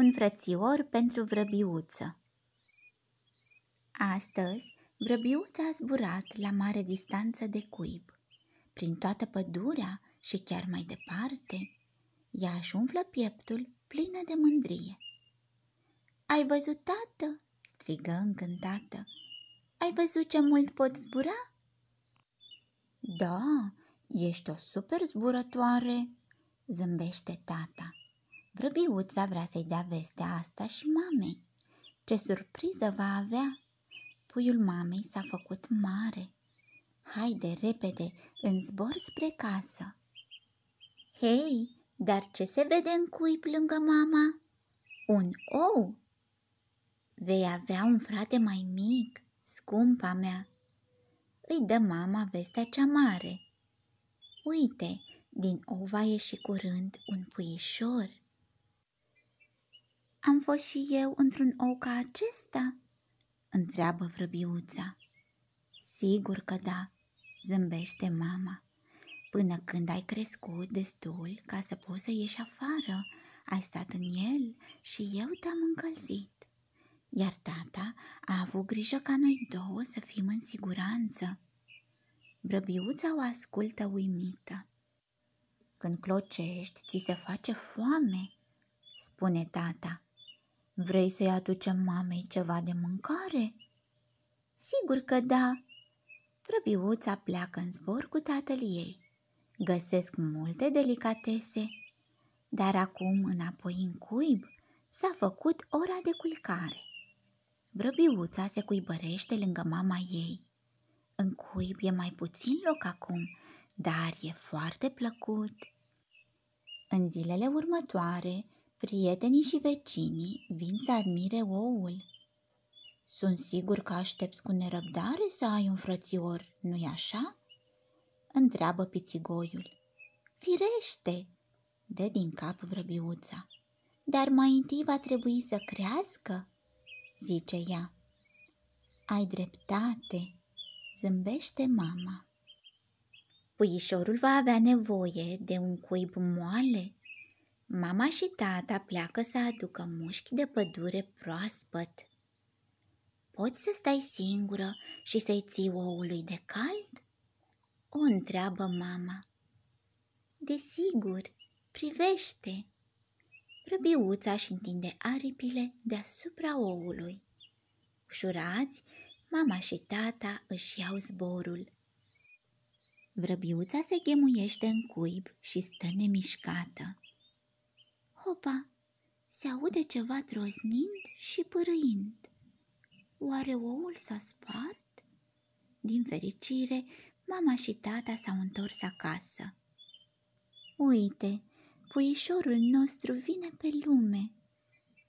Un frățior pentru vrăbiuță Astăzi, vrăbiuța a zburat la mare distanță de cuib. Prin toată pădurea și chiar mai departe, ea își umflă pieptul plină de mândrie. Ai văzut, tată?" strigă încântată. Ai văzut ce mult pot zbura?" Da, ești o super zburătoare," zâmbește tata. Răbiuța vrea să-i dea vestea asta și mamei. Ce surpriză va avea! Puiul mamei s-a făcut mare. Haide, repede, în zbor spre casă. Hei, dar ce se vede în cuib lângă mama? Un ou! Vei avea un frate mai mic, scumpa mea. Îi dă mama vestea cea mare. Uite, din ou va ieși curând un puișor. Am fost și eu într-un ou ca acesta?" întreabă vrăbiuța. Sigur că da, zâmbește mama. Până când ai crescut destul ca să poți să ieși afară, ai stat în el și eu te-am încălzit. Iar tata a avut grijă ca noi două să fim în siguranță. Vrăbiuța o ascultă uimită. Când clocești, ți se face foame, spune tata. Vrei să-i aducem mamei ceva de mâncare? Sigur că da. Răbiuța pleacă în zbor cu tatăl ei. Găsesc multe delicatese, dar acum înapoi în cuib s-a făcut ora de culcare. Brăbiuța se cuibărește lângă mama ei. În cuib e mai puțin loc acum, dar e foarte plăcut. În zilele următoare, Prietenii și vecinii vin să admire oul. Sunt sigur că aștepți cu nerăbdare să ai un frățior, nu-i așa? Întreabă pițigoiul. Firește, dă din cap vrăbiuța. Dar mai întâi va trebui să crească, zice ea. Ai dreptate, zâmbește mama. Puișorul va avea nevoie de un cuib moale Mama și tata pleacă să aducă mușchi de pădure proaspăt. Poți să stai singură și să-i ții oului de cald? O întreabă mama. Desigur, privește! Răbiuța și întinde aripile deasupra oului. Ușurați, mama și tata își iau zborul. Vrăbiuța se ghemuiește în cuib și stă nemișcată. Popa, Se aude ceva trosnind și pârâind. Oare oul s-a spart? Din fericire, mama și tata s-au întors acasă. Uite, puișorul nostru vine pe lume,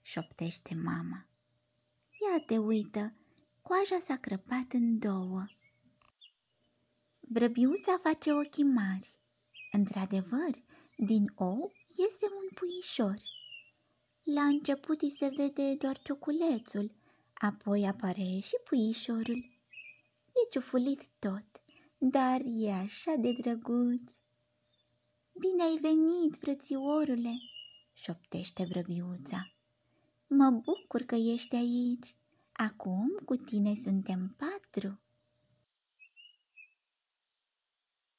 șoptește mama. Ia te uită, coaja s-a crăpat în două. Vrăbiuța face ochii mari. Într-adevăr, din ou iese un puișor. La început îi se vede doar ciuculețul, apoi apare și puișorul. E ciufulit tot, dar e așa de drăguț. Bine ai venit, frățiorule, șoptește vrăbiuța. Mă bucur că ești aici. Acum cu tine suntem patru.